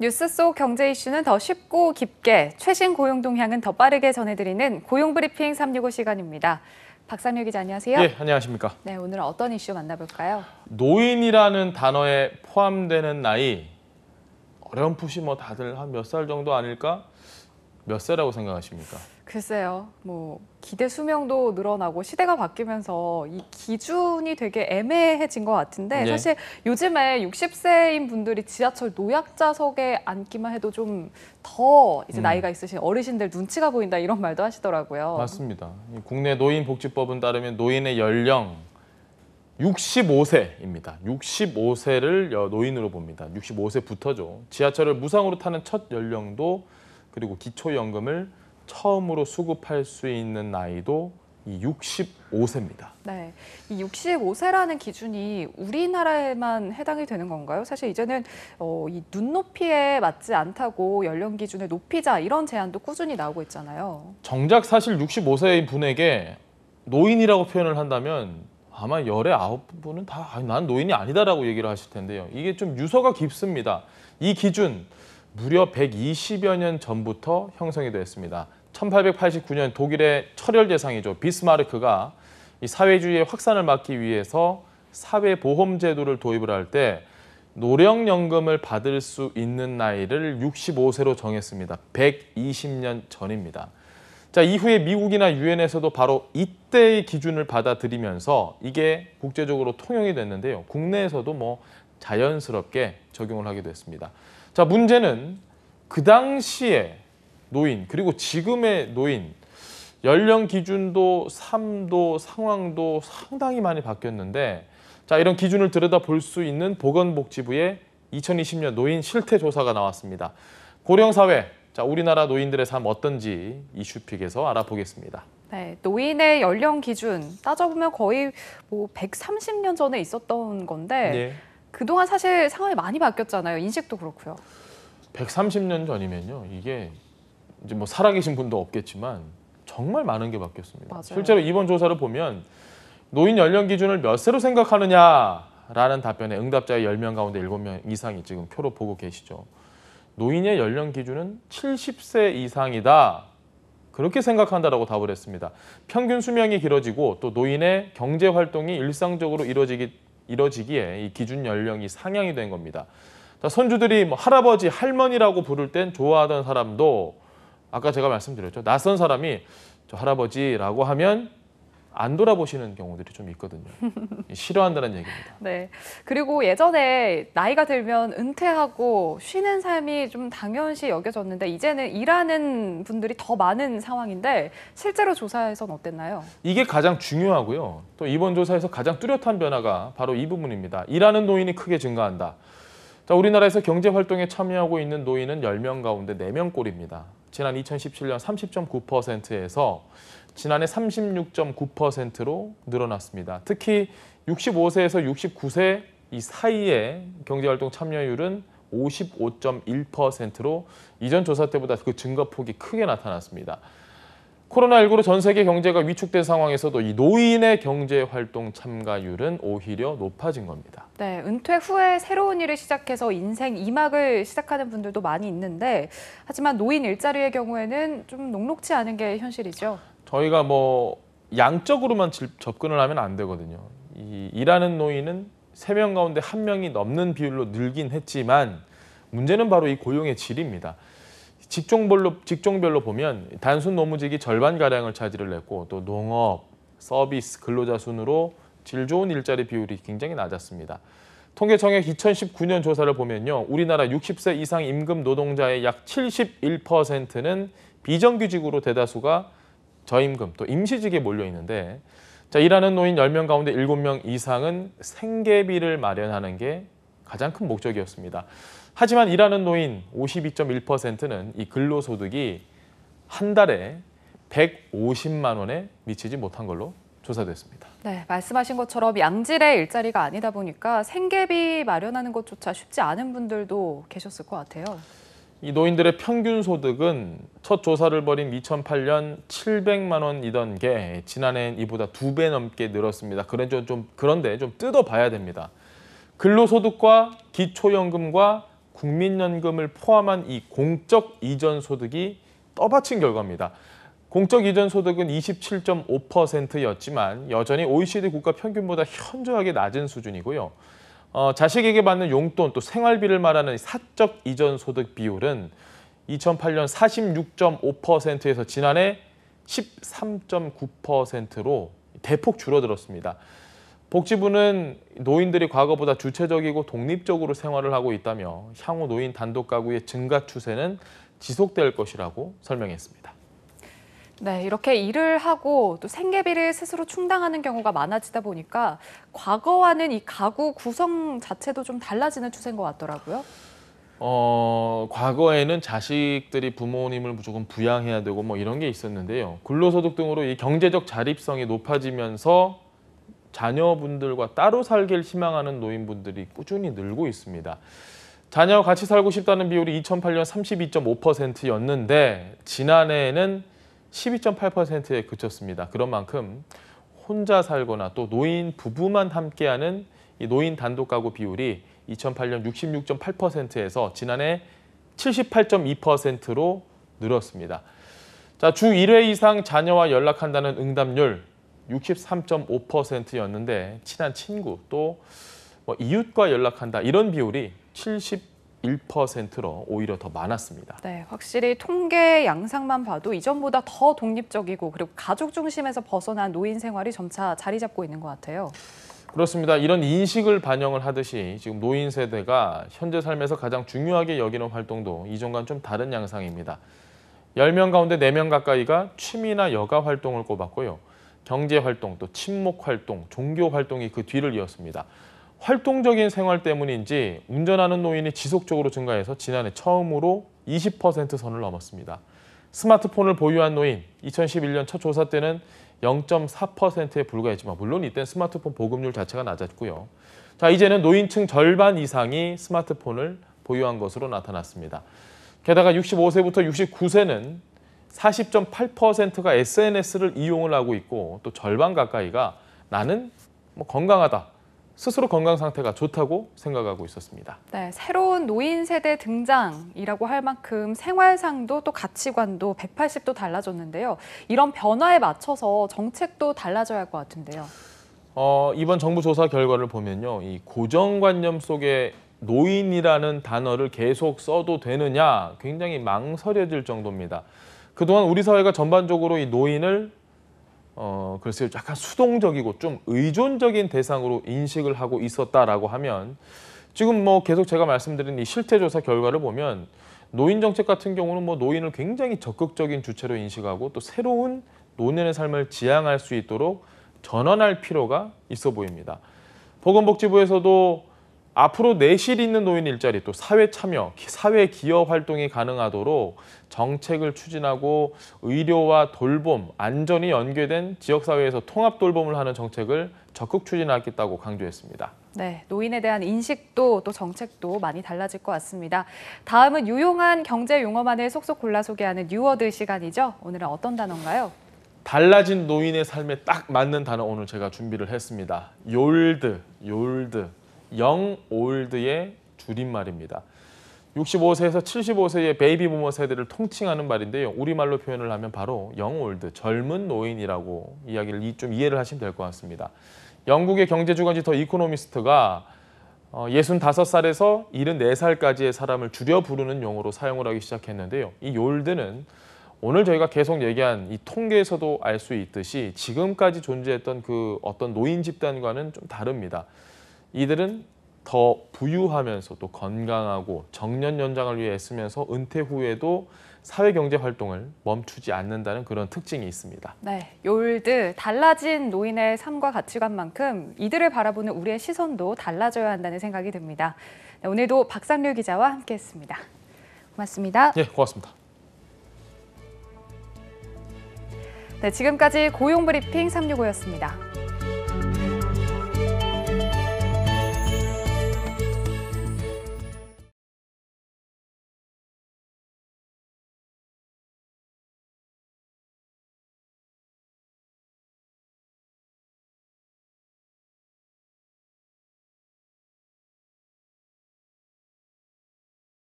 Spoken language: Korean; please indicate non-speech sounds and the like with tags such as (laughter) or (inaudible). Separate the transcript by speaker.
Speaker 1: 뉴스 속 경제 이슈는 더 쉽고 깊게, 최신 고용 동향은 더 빠르게 전해드리는 고용 브리핑 365 시간입니다. 박상혁 기자 안녕하세요. 예, 안녕하십니까. 네, 오늘은 어떤 이슈 만나볼까요?
Speaker 2: 노인이라는 단어에 포함되는 나이 어렴풋이 뭐 다들 한 몇 살 정도 아닐까? 몇 세라고 생각하십니까?
Speaker 1: 글쎄요. 뭐 기대 수명도 늘어나고 시대가 바뀌면서 이 기준이 되게 애매해진 것 같은데 예. 사실 요즘에 60세인 분들이 지하철 노약자석에 앉기만 해도 좀 더 이제 음. 나이가 있으신 어르신들 눈치가 보인다 이런 말도 하시더라고요. 맞습니다.
Speaker 2: 국내 노인복지법은 따르면 노인의 연령 65세입니다. 65세를 노인으로 봅니다. 65세부터죠. 지하철을 무상으로 타는 첫 연령도 그리고 기초연금을 처음으로 수급할 수 있는 나이도 이 65세입니다.
Speaker 1: 네, 이 65세라는 기준이 우리나라에만 해당이 되는 건가요? 사실 이제는 어, 이 눈높이에 맞지 않다고 연령 기준을 높이자 이런 제안도 꾸준히 나오고 있잖아요.
Speaker 2: 정작 사실 65세인 분에게 노인이라고 표현을 한다면 아마 열의 아홉 분은 다난 아, 노인이 아니다라고 얘기를 하실 텐데요. 이게 좀 유서가 깊습니다. 이 기준 무려 120여 년 전부터 형성이 되었습니다. 1889년 독일의 철혈 대상이죠. 비스마르크가 이 사회주의의 확산을 막기 위해서 사회보험 제도를 도입을 할 때 노령연금을 받을 수 있는 나이를 65세로 정했습니다. 120년 전입니다. 자 이후에 미국이나 유엔에서도 바로 이때의 기준을 받아들이면서 이게 국제적으로 통용이 됐는데요. 국내에서도 뭐 자연스럽게 적용을 하게 됐습니다. 자 문제는 그 당시에 노인 그리고 지금의 노인 연령 기준도 삶도 상황도 상당히 많이 바뀌었는데 자 이런 기준을 들여다볼 수 있는 보건복지부의 2020년 노인 실태조사가 나왔습니다. 고령사회, 자 우리나라 노인들의 삶 어떤지 이슈픽에서 알아보겠습니다.
Speaker 1: 네, 노인의 연령 기준 따져보면 거의 뭐 130년 전에 있었던 건데 예. 그동안 사실 상황이 많이 바뀌었잖아요. 인식도 그렇고요.
Speaker 2: 130년 전이면요. 이게 이제 뭐 살아계신 분도 없겠지만 정말 많은 게 바뀌었습니다. 맞아요. 실제로 이번 조사를 보면 노인 연령 기준을 몇 세로 생각하느냐라는 답변에 응답자의 10명 가운데 7명 이상이 지금 표로 보고 계시죠. 노인의 연령 기준은 70세 이상이다. 그렇게 생각한다라고 답을 했습니다. 평균 수명이 길어지고 또 노인의 경제 활동이 일상적으로 이루어지기 이뤄지기에 이 기준 연령이 상향이 된 겁니다. 자, 주들이뭐 할아버지, 할머니라고 부를 땐 좋아하던 사람도 아까 제가 말씀드렸죠. 낯선 사람이 저 할아버지라고 하면 안 돌아보시는 경우들이 좀 있거든요. 싫어한다는 얘기입니다.
Speaker 1: (laughs) 네. 그리고 예전에 나이가 들면 은퇴하고 쉬는 삶이 좀 당연시 여겨졌는데 이제는 일하는 분들이 더 많은 상황인데 실제로 조사에선 어땠나요?
Speaker 2: 이게 가장 중요하고요. 또 이번 조사에서 가장 뚜렷한 변화가 바로 이 부분입니다. 일하는 노인이 크게 증가한다. 자, 우리나라에서 경제 활동에 참여하고 있는 노인은 10명 가운데 4명 꼴입니다. 지난 2017년 30.9%에서 지난해 36.9%로 늘어났습니다. 특히 65세에서 69세 이 사이의 경제활동 참여율은 55.1%로 이전 조사 때보다 그 증가폭이 크게 나타났습니다. 코로나19로 전 세계 경제가 위축된 상황에서도 이 노인의 경제활동 참가율은 오히려 높아진 겁니다.
Speaker 1: 네, 은퇴 후에 새로운 일을 시작해서 인생 2막을 시작하는 분들도 많이 있는데 하지만 노인 일자리의 경우에는 좀 녹록지 않은 게 현실이죠.
Speaker 2: 저희가 뭐 양적으로만 접근을 하면 안 되거든요. 이 일하는 노인은 세 명 가운데 한명이 넘는 비율로 늘긴 했지만 문제는 바로 이 고용의 질입니다. 직종별로, 직종별로 보면 단순 노무직이 절반가량을 차지를 했고 또 농업, 서비스, 근로자 순으로 질 좋은 일자리 비율이 굉장히 낮았습니다. 통계청의 2019년 조사를 보면요. 우리나라 60세 이상 임금 노동자의 약 71%는 비정규직으로 대다수가 저임금, 또 임시직에 몰려 있는데 자, 일하는 노인 10명 가운데 7명 이상은 생계비를 마련하는 게 가장 큰 목적이었습니다. 하지만 일하는 노인 52.1%는 이 근로소득이 한 달에 150만 원에 미치지 못한 걸로 조사됐습니다.
Speaker 1: 네, 말씀하신 것처럼 양질의 일자리가 아니다 보니까 생계비 마련하는 것조차 쉽지 않은 분들도 계셨을 것 같아요.
Speaker 2: 이 노인들의 평균 소득은 첫 조사를 벌인 2008년 700만 원이던 게 지난해엔 이보다 두 배 넘게 늘었습니다. 그런데 좀, 그런데 좀 뜯어봐야 됩니다. 근로소득과 기초연금과 국민연금을 포함한 이 공적 이전 소득이 떠받친 결과입니다. 공적 이전 소득은 27.5%였지만 여전히 OECD 국가 평균보다 현저하게 낮은 수준이고요. 어, 자식에게 받는 용돈 또 생활비를 말하는 사적 이전 소득 비율은 2008년 46.5%에서 지난해 13.9%로 대폭 줄어들었습니다. 복지부는 노인들이 과거보다 주체적이고 독립적으로 생활을 하고 있다며 향후 노인 단독 가구의 증가 추세는 지속될 것이라고 설명했습니다.
Speaker 1: 네, 이렇게 일을 하고 또 생계비를 스스로 충당하는 경우가 많아지다 보니까 과거와는 이 가구 구성 자체도 좀 달라지는 추세인 것 같더라고요.
Speaker 2: 어, 과거에는 자식들이 부모님을 무조건 부양해야 되고 뭐 이런 게 있었는데요. 근로소득 등으로 이 경제적 자립성이 높아지면서 자녀분들과 따로 살길 희망하는 노인분들이 꾸준히 늘고 있습니다. 자녀와 같이 살고 싶다는 비율이 2008년 32.5%였는데 지난해에는 12.8%에 그쳤습니다. 그런 만큼 혼자 살거나 또 노인 부부만 함께하는 이 노인 단독 가구 비율이 2008년 66.8%에서 지난해 78.2%로 늘었습니다. 자, 주 1회 이상 자녀와 연락한다는 응답률 63.5%였는데 친한 친구 또뭐 이웃과 연락한다 이런 비율이 70 1%로 오히려 더 많았습니다.
Speaker 1: 네, 확실히 통계 양상만 봐도 이전보다 더 독립적이고 그리고 가족 중심에서 벗어난 노인 생활이 점차 자리 잡고 있는 것 같아요.
Speaker 2: 그렇습니다. 이런 인식을 반영을 하듯이 지금 노인 세대가 현재 삶에서 가장 중요하게 여기는 활동도 이전과는 좀 다른 양상입니다. 10명 가운데 4명 가까이가 취미나 여가 활동을 꼽았고요. 경제 활동, 또 친목 활동, 종교 활동이 그 뒤를 이었습니다. 활동적인 생활 때문인지 운전하는 노인이 지속적으로 증가해서 지난해 처음으로 20% 선을 넘었습니다. 스마트폰을 보유한 노인, 2011년 첫 조사 때는 0.4%에 불과했지만 물론 이때 스마트폰 보급률 자체가 낮았고요. 자 이제는 노인층 절반 이상이 스마트폰을 보유한 것으로 나타났습니다. 게다가 65세부터 69세는 40.8%가 SNS를 이용을 하고 있고 또 절반 가까이가 나는 뭐 건강하다, 스스로 건강 상태가 좋다고 생각하고 있었습니다.
Speaker 1: 네, 새로운 노인 세대 등장이라고 할 만큼 생활상도 또 가치관도 180도 달라졌는데요. 이런 변화에 맞춰서 정책도 달라져야 할 것 같은데요.
Speaker 2: 어, 이번 정부 조사 결과를 보면요. 이 고정관념 속에 노인이라는 단어를 계속 써도 되느냐 굉장히 망설여질 정도입니다. 그동안 우리 사회가 전반적으로 이 노인을 어, 글쎄요, 약간 수동적이고 좀 의존적인 대상으로 인식을 하고 있었다라고 하면 지금 뭐 계속 제가 말씀드린 이 실태조사 결과를 보면 노인 정책 같은 경우는 뭐 노인을 굉장히 적극적인 주체로 인식하고 또 새로운 노년의 삶을 지향할 수 있도록 전환할 필요가 있어 보입니다. 보건복지부에서도 앞으로 내실 있는 노인 일자리 또 사회 참여, 사회 기여 활동이 가능하도록 정책을 추진하고 의료와 돌봄, 안전이 연계된 지역사회에서 통합 돌봄을 하는 정책을 적극 추진하겠다고 강조했습니다.
Speaker 1: 네, 노인에 대한 인식도 또 정책도 많이 달라질 것 같습니다. 다음은 유용한 경제 용어만을 속속 골라 소개하는 뉴워드 시간이죠. 오늘은 어떤 단어인가요?
Speaker 2: 달라진 노인의 삶에 딱 맞는 단어 오늘 제가 준비를 했습니다. 욜드, 욜드. 영 올드의 줄임말입니다. 65세에서 75세의 베이비 부머 세대를 통칭하는 말인데요. 우리말로 표현을 하면 바로 영올드, 젊은 노인이라고 이야기를 좀 이해를 하시면 될 것 같습니다. 영국의 경제주간지 더 이코노미스트가 65살에서 어, 74살까지의 사람을 줄여 부르는 용어로 사용을 하기 시작했는데요. 이 올드는 오늘 저희가 계속 얘기한 이 통계에서도 알 수 있듯이 지금까지 존재했던 그 어떤 노인 집단과는 좀 다릅니다. 이들은 더 부유하면서도 건강하고 정년 연장을 위해 애쓰면서 은퇴 후에도 사회 경제 활동을 멈추지 않는다는 그런 특징이 있습니다.
Speaker 1: 네, 요일드 달라진 노인의 삶과 가치관만큼 이들을 바라보는 우리의 시선도 달라져야 한다는 생각이 듭니다. 네, 오늘도 박상률 기자와 함께했습니다. 고맙습니다. 네, 고맙습니다. 네, 지금까지 고용브리핑 365였습니다.